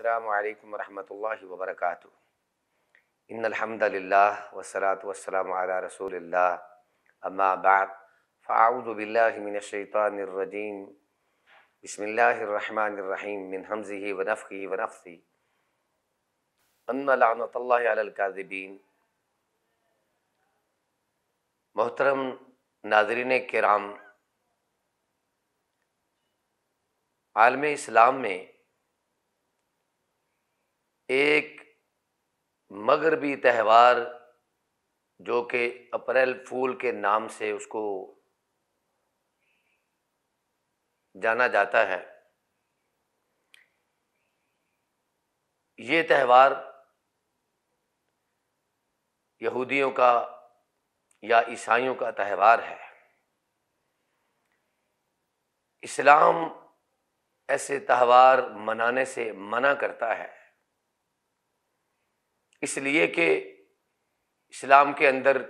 السلام عليكم ورحمة الله وبركاته إن الحمد لله والصلاة والسلام على رسول الله أما بعد فأعوذ بالله من الشيطان الرجيم بسم الله الرحمن الرحيم من همزه ونفخه ونفثه أن لعنة الله على الكاذبين محترم ناظرین کرام عالم اسلام میں एक मगरबी त्यौहार जो कि अप्रैल फूल के नाम से उसको जाना जाता है ये त्यौहार यहूदियों का या ईसाइयों का त्यौहार है इस्लाम ऐसे त्यौहार मनाने से मना करता है इसलिए कि इस्लाम के अंदर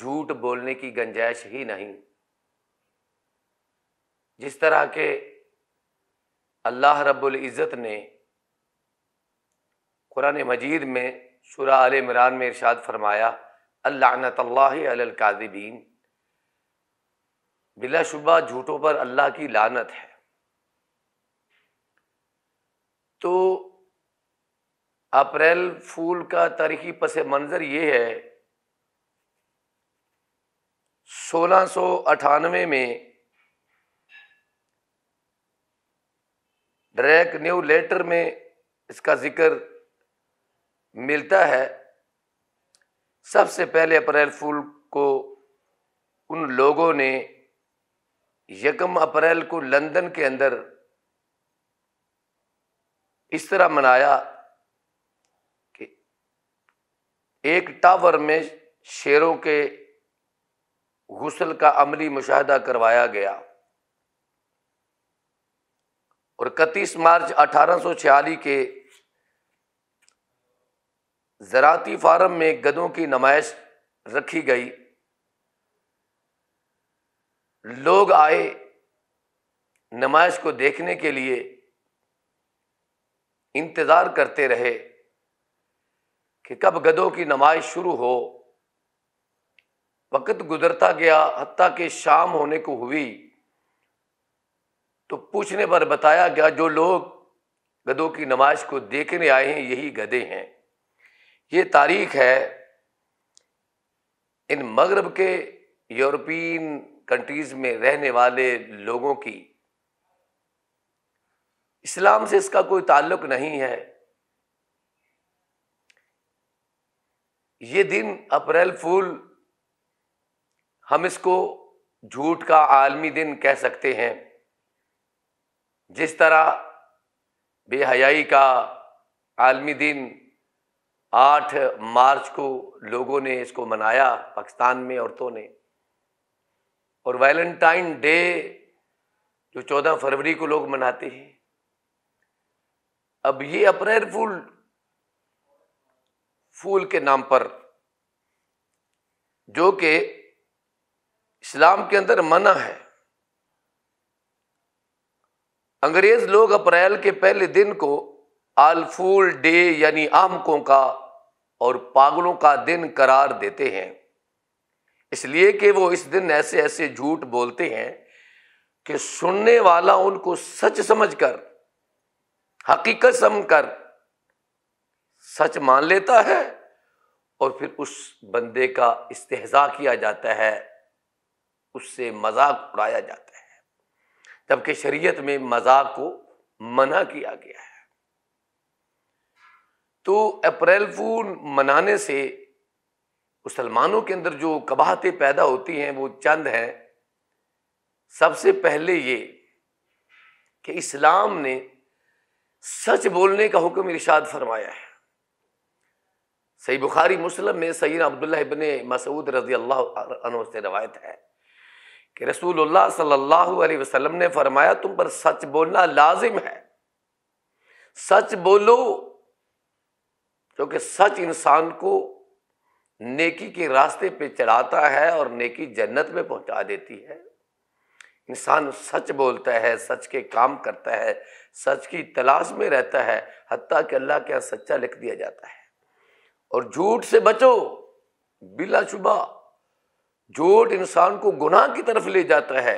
झूठ बोलने की गंजाइश ही नहीं जिस तरह के अल्लाह रब्बुल इज़्ज़त ने कुरान मजीद में शुरा आल इमरान में इरशाद फरमाया बिला शुबा झूठों पर अल्लाह की लानत है तो अप्रैल फूल का तारीखी पस मंज़र ये है सोलह सौ अठानवे में ड्रैक न्यू लेटर में इसका ज़िक्र मिलता है सबसे पहले अप्रैल फूल को उन लोगों ने यकम अप्रैल को लंदन के अंदर इस तरह मनाया एक टावर में शेरों के गसल का अमली मुशाह करवाया गया और इकतीस मार्च अठारह सौ छियालीस के ज़राती फार्म में गदों की नमाइश रखी गई लोग आए नमाइश को देखने के लिए इंतज़ार करते रहे कि कब गदों की नमाइश शुरू हो वक़्त गुजरता गया हती के शाम होने को हुई तो पूछने पर बताया गया जो लोग गदों की नमाइश को देखने आए हैं यही गदे हैं ये तारीख है इन मगरब के यूरोपियन कंट्रीज़ में रहने वाले लोगों की इस्लाम से इसका कोई ताल्लुक नहीं है ये दिन अप्रैल फूल हम इसको झूठ का आलमी दिन कह सकते हैं जिस तरह बेहयाई का आलमी दिन 8 मार्च को लोगों ने इसको मनाया पाकिस्तान में औरतों ने और वैलेंटाइन डे जो 14 फरवरी को लोग मनाते हैं अब ये अप्रैल फूल फूल के नाम पर जो कि इस्लाम के अंदर मना है अंग्रेज लोग अप्रैल के पहले दिन को आलफूल डे यानी आमकों का और पागलों का दिन करार देते हैं इसलिए कि वो इस दिन ऐसे ऐसे झूठ बोलते हैं कि सुनने वाला उनको सच समझकर हकीकत समझकर सच मान लेता है और फिर उस बंदे का इस्तेजा किया जाता है उससे मजाक उड़ाया जाता है जबकि शरीयत में मजाक को मना किया गया है तो अप्रैल फूल मनाने से मुसलमानों के अंदर जो कबाहतें पैदा होती हैं वो चंद हैं सबसे पहले ये कि इस्लाम ने सच बोलने का हुक्म इरशाद फरमाया है सही बुखारी मुस्लिम में सईन अब्दुल्ला इबन मसूद रजी अल्लाह से रवायत है कि रसूल सल्लल्लाहु अलैहि वसल्लम ने फरमाया तुम पर सच बोलना लाजिम है सच बोलो क्योंकि सच इंसान को नेकी के रास्ते पे चढ़ाता है और नेकी जन्नत में पहुंचा देती है इंसान सच बोलता है सच के काम करता है सच की तलाश में रहता है हती कि अल्लाह के यहाँ सच्चा लिख दिया जाता है और झूठ से बचो बिलाशुबा झूठ इंसान को गुनाह की तरफ ले जाता है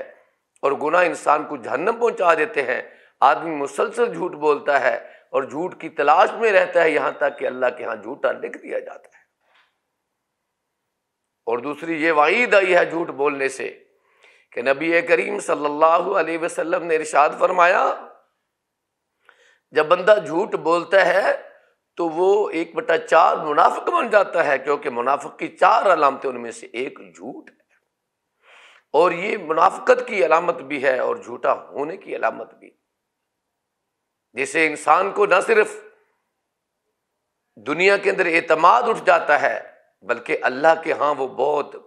और गुनाह इंसान को जहन्नम पहुंचा देते हैं आदमी मुसलसल झूठ बोलता है और झूठ की तलाश में रहता है यहां तक कि अल्लाह के यहां झूठा लिख दिया जाता है और दूसरी ये वाइद आई है झूठ बोलने से कि नबी करीम सल्लल्लाहु अलैहि वसल्लम ने इरशाद फरमाया जब बंदा झूठ बोलता है तो वो एक बटा चार मुनाफिक बन जाता है क्योंकि मुनाफिक की चार अलामतें उनमें से एक झूठ है और ये मुनाफकत की अलामत भी है और झूठा होने की अलामत भी जैसे इंसान को ना सिर्फ दुनिया के अंदर एतमाद उठ जाता है बल्कि अल्लाह के हाँ वो बहुत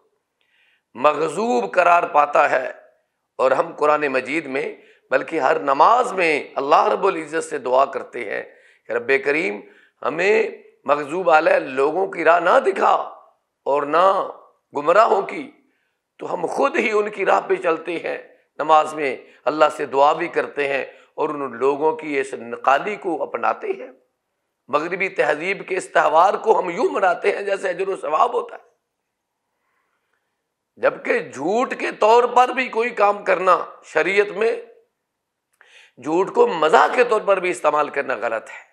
मगजूब करार पाता है और हम कुरान मजीद में बल्कि हर नमाज में अल्लाह रब्ज़त से दुआ करते हैं रब करीम हमें मकजूब आल लोगों की राह ना दिखा और ना गुमराहों की तो हम खुद ही उनकी राह पे चलते हैं नमाज में अल्लाह से दुआ भी करते हैं और उन लोगों की इस नकाली को अपनाते हैं मगरबी तहजीब के इस त्यौहार को हम यूं मनाते हैं जैसे अजर सवाब होता है जबकि झूठ के तौर पर भी कोई काम करना शरीयत में झूठ को मजाक के तौर पर भी इस्तेमाल करना गलत है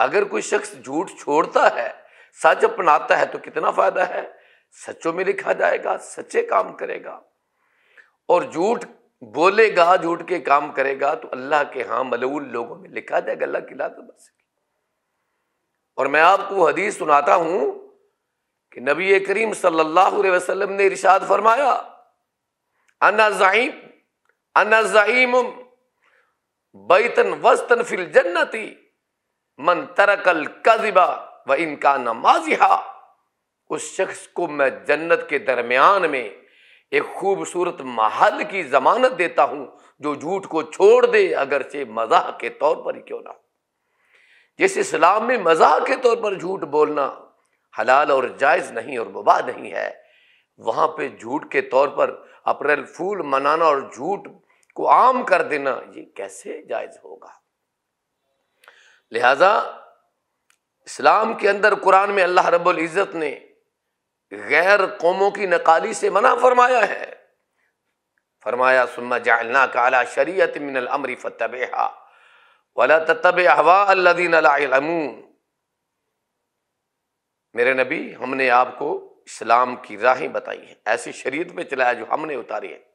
अगर कोई शख्स झूठ छोड़ता है सच अपनाता है तो कितना फायदा है सचों में लिखा जाएगा सच्चे काम करेगा और झूठ बोलेगा झूठ के काम करेगा तो अल्लाह के हाँ मलऊल लोगों में लिखा जाएगा अल्लाह की लात बस और मैं आपको हदीस सुनाता हूं कि नबी करीम सल्लल्लाहु अलैहि वसल्लम ने इरशाद फरमाया अना अनाजाइम बैतन वस्तन फिल जन्नती मन तरकल कजिबा व इनका नमाजिहा उस शख्स को मैं जन्नत के दरमियान में एक खूबसूरत महल की जमानत देता हूं जो झूठ को छोड़ दे अगर से मजाक के तौर पर ही क्यों ना हो जिस इस्लाम में मजाक के तौर पर झूठ बोलना हलाल और जायज़ नहीं और वबा नहीं है वहां पे झूठ के तौर पर अप्रैल फूल मनाना और झूठ को आम कर देना ये कैसे जायज़ होगा लिहाजा इस्लाम के अंदर कुरान में अल्लाह रब्बुल इज़्ज़त ने गैर कौमों की नकाली से मना फरमाया है फरमाया सुम्मा जालना काला शरीत मिनल अमरी फ़तबा वला तब हवा अल्लादीन अलमून मेरे नबी हमने आपको इस्लाम की राहें बताई हैं ऐसी शरीयत में चलाया जो हमने उतारी है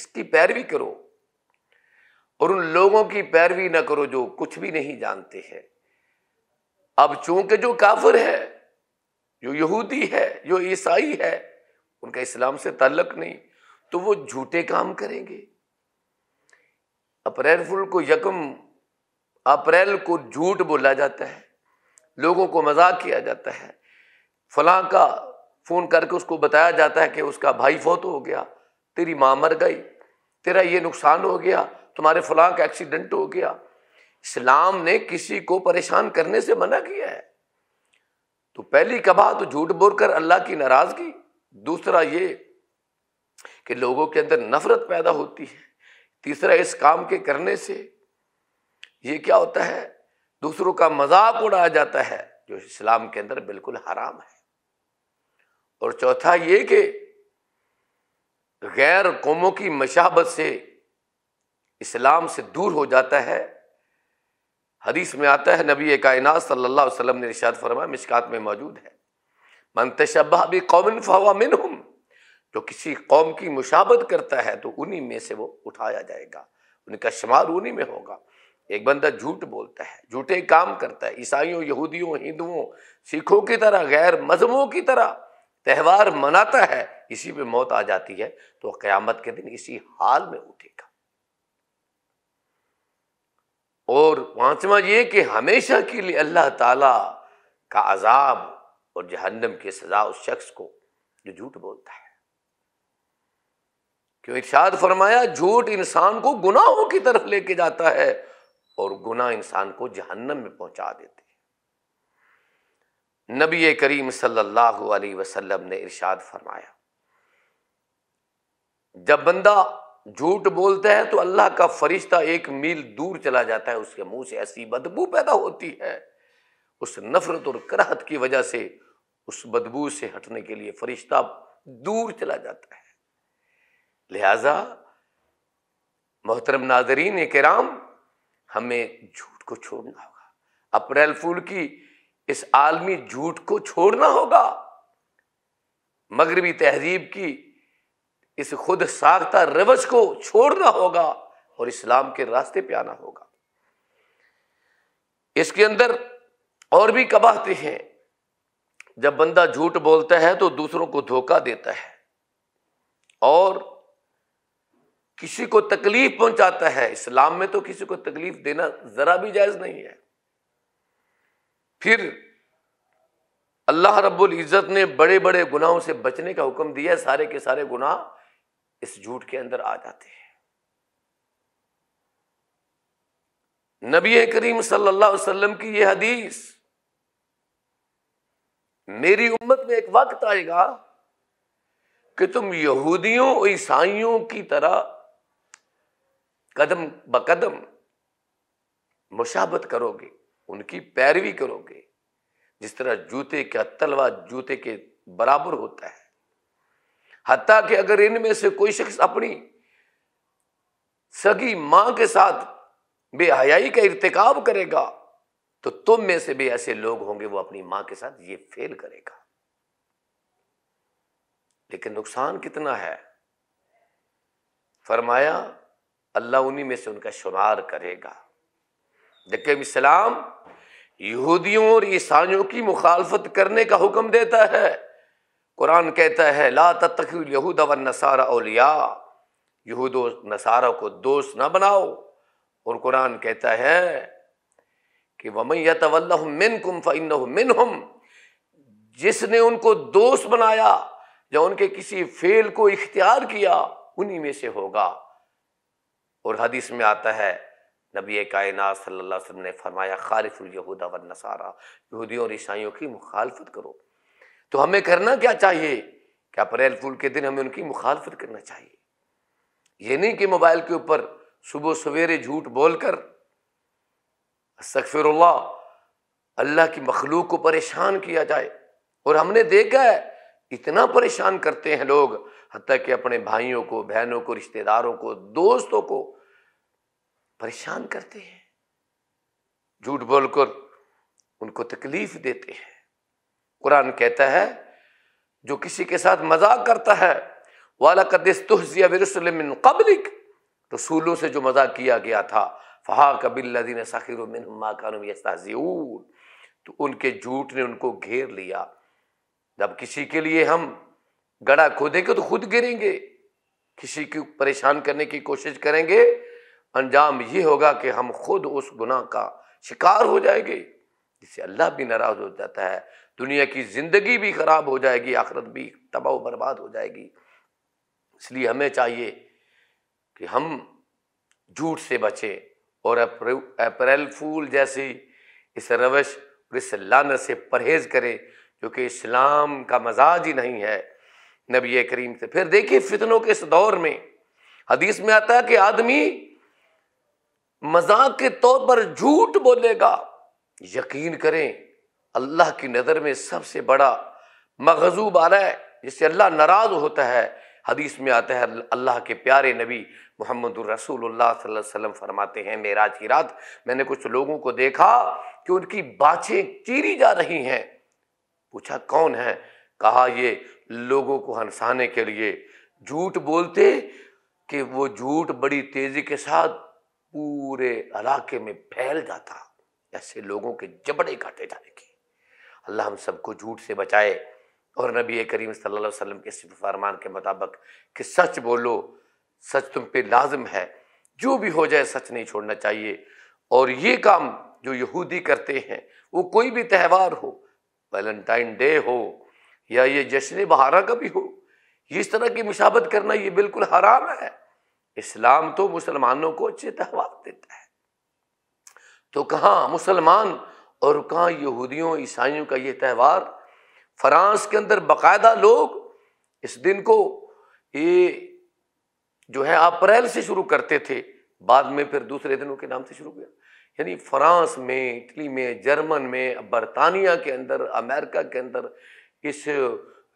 इसकी पैरवी करो और उन लोगों की पैरवी ना करो जो कुछ भी नहीं जानते हैं अब चूंकि जो काफिर है जो यहूदी है जो ईसाई है उनका इस्लाम से ताल्लक नहीं तो वो झूठे काम करेंगे अप्रैल फुल को यकम अप्रैल को झूठ बोला जाता है लोगों को मजाक किया जाता है फलां का फ़ोन करके उसको बताया जाता है कि उसका भाई फोत हो गया तेरी मां मर गई तेरा ये नुकसान हो गया तुम्हारे फलां का एक्सीडेंट हो गया इस्लाम ने किसी को परेशान करने से मना किया है तो पहली कबा तो झूठ बोलकर अल्लाह की नाराज़गी दूसरा ये कि लोगों के अंदर नफरत पैदा होती है तीसरा इस काम के करने से ये क्या होता है दूसरों का मजाक उड़ाया जाता है जो इस्लाम के अंदर बिल्कुल हराम है और चौथा ये कि गैर कौमों की मशाबत से इस्लाम से दूर हो जाता है हदीस में आता है नबी कायनात सल्लल्लाहु अलैहि वसल्लम ने इरशाद फरमाया मिशकात में मौजूद है मन तशबा भी कौमिन फवा मिन जो किसी कौम की मुशाबत करता है तो उन्हीं में से वो उठाया जाएगा उनका शुमार उन्हीं में होगा एक बंदा झूठ बोलता है झूठे काम करता है ईसाइयों यहूदियों हिंदुओं सिखों की तरह गैर मजहबों की तरह त्यौहार मनाता है इसी पे मौत आ जाती है तो क़यामत के दिन इसी हाल में उठे और पांचवा ये कि हमेशा के लिए अल्लाह ताला का अजाब और जहन्नम की सजा उस शख्स को जो झूठ बोलता है क्यों इर्शाद फरमाया झूठ इंसान को गुनाहों की तरफ लेके जाता है और गुनाह इंसान को जहन्नम में पहुंचा देते हैं नबी करीम सल्लल्लाहु अलैहि वसल्लम ने इरशाद फरमाया जब बंदा झूठ बोलते हैं तो अल्लाह का फरिश्ता एक मील दूर चला जाता है उसके मुंह से ऐसी बदबू पैदा होती है उस नफरत और कराहत की वजह से उस बदबू से हटने के लिए फरिश्ता दूर चला जाता है लिहाजा मोहतरम नाजरीन कराम हमें झूठ को छोड़ना होगा अप्रैल फूल की इस आलमी झूठ को छोड़ना होगा मगरबी तहजीब की इस खुद साखता रवश को छोड़ना होगा और इस्लाम के रास्ते पे आना होगा इसके अंदर और भी कबाहते हैं जब बंदा झूठ बोलता है तो दूसरों को धोखा देता है और किसी को तकलीफ पहुंचाता है इस्लाम में तो किसी को तकलीफ देना जरा भी जायज नहीं है फिर अल्लाह रब्बुल इज़्ज़त ने बड़े बड़े गुनाहों से बचने का हुक्म दिया है सारे के सारे गुनाह इस झूठ के अंदर आ जाते हैं नबी करीम सल्लल्लाहु अलैहि वसल्लम की यह हदीस मेरी उम्मत में एक वक्त आएगा कि तुम यहूदियों और ईसाइयों की तरह कदम ब कदम मुशाबत करोगे उनकी पैरवी करोगे जिस तरह जूते का तलवा जूते के बराबर होता है हत्या कि अगर इनमें से कोई शख्स अपनी सगी मां के साथ बेहयाई का इरतकब करेगा तो तुम में से भी ऐसे लोग होंगे वो अपनी मां के साथ ये फेल करेगा लेकिन नुकसान कितना है फरमाया अल्लाह उन्हीं में से उनका शुमार करेगा देखिए इस्लाम यहूदियों और ईसाइयों की मुखालफत करने का हुक्म देता है कुरान कहता है ला तत्खल यहूद व नसारा अलिया यहूद नसारा को दोस्त ना बनाओ और कुरान कहता है कि वमैत मिन कुम फ़िन मिन हम जिसने उनको दोस्त बनाया या उनके किसी फेल को इख्तियार किया उन्हीं में से होगा और हदीस में आता है नबी कायनात सल्लल्लाहु अलैहि वसल्लम ने फरमाया खारिफुल यहूदा व नसारा यहूदियों और ईसाइयों की मुखालफत करो तो हमें करना क्या चाहिए क्या अप्रैल फूल के दिन हमें उनकी मुखालफत करना चाहिए ये नहीं कि मोबाइल के ऊपर सुबह सवेरे झूठ बोलकर सकफिर अल्लाह की मखलूक को परेशान किया जाए और हमने देखा है इतना परेशान करते हैं लोग हती कि अपने भाइयों को बहनों को रिश्तेदारों को दोस्तों को परेशान करते हैं झूठ बोलकर उनको तकलीफ देते हैं कुरान कहता है जो किसी के साथ मजाक करता है वाला कदस्तुजिया बिरसलमिन कबलिक रसूलों से जो मजाक किया गया था फ़हा कबिल्लिन सखिरमिन माकानुम यस्ताजीन तो उनके झूठ ने उनको घेर लिया जब किसी के लिए हम गड़ा खोदेंगे तो खुद गिरेंगे किसी को परेशान करने की कोशिश करेंगे अंजाम ये होगा कि हम खुद उस गुनाह का शिकार हो जाएंगे जिससे अल्लाह भी नाराज़ हो जाता है दुनिया की ज़िंदगी भी ख़राब हो जाएगी आखरत भी तबाह बर्बाद हो जाएगी इसलिए हमें चाहिए कि हम झूठ से बचें और अप्रैल फूल जैसी इस रवश और इस लान से परहेज़ करें क्योंकि इस्लाम का मजाज ही नहीं है नबी करीम से फिर देखिए फितनों के इस दौर में हदीस में आता है कि आदमी मजाक के तौर पर झूठ बोलेगा यकीन करें अल्लाह की नज़र में सबसे बड़ा मगजूब आला है जिससे अल्लाह नाराज़ होता है हदीस में आता है अल्लाह के प्यारे नबी मोहम्मद रसूलुल्लाह वसल्लम फरमाते हैं मेराज की रात मैंने कुछ लोगों को देखा कि उनकी बाछें चीरी जा रही हैं पूछा कौन है कहा ये लोगों को हंसाने के लिए झूठ बोलते कि वो झूठ बड़ी तेज़ी के साथ पूरे इलाके में फैल जाता ऐसे लोगों के जबड़े काटे जाने की अल्लाह हम सबको झूठ से बचाए और नबी करीम सल्लल्लाहु अलैहि वसल्लम के सिर्फ फरमान के मुताबिक कि सच बोलो सच तुम पे लाजम है जो भी हो जाए सच नहीं छोड़ना चाहिए और ये काम जो यहूदी करते हैं वो कोई भी त्यौहार हो वैलेंटाइन डे हो या ये जश्न बहारा का भी हो इस तरह की मुशाबत करना ये बिल्कुल हराम है इस्लाम तो मुसलमानों को अच्छे त्यौहार देता है तो कहाँ मुसलमान और कहाँ यहूदियों ईसाइयों का ये त्यौहार फ्रांस के अंदर बाकायदा लोग इस दिन को ये जो है अप्रैल से शुरू करते थे बाद में फिर दूसरे दिनों के नाम से शुरू किया यानी फ्रांस में इटली में जर्मन में बरतानिया के अंदर अमेरिका के अंदर इस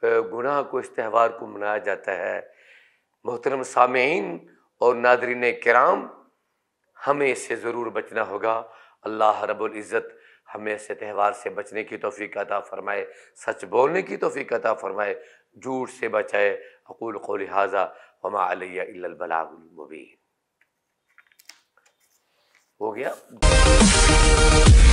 गुनाह को इस त्यौहार को मनाया जाता है मोहतरम सामीन और नादरीन कराम हमें इससे ज़रूर बचना होगा अल्लाह रबुल्ज़त हमें ऐसे त्यौहार से बचने की तोफ़ी अदा फ़रमाए सच बोलने की तोफ़ी अदा फ़रमाए झूठ से बचाए अकूल को लिहाजा हमा अलबलाबी हो गया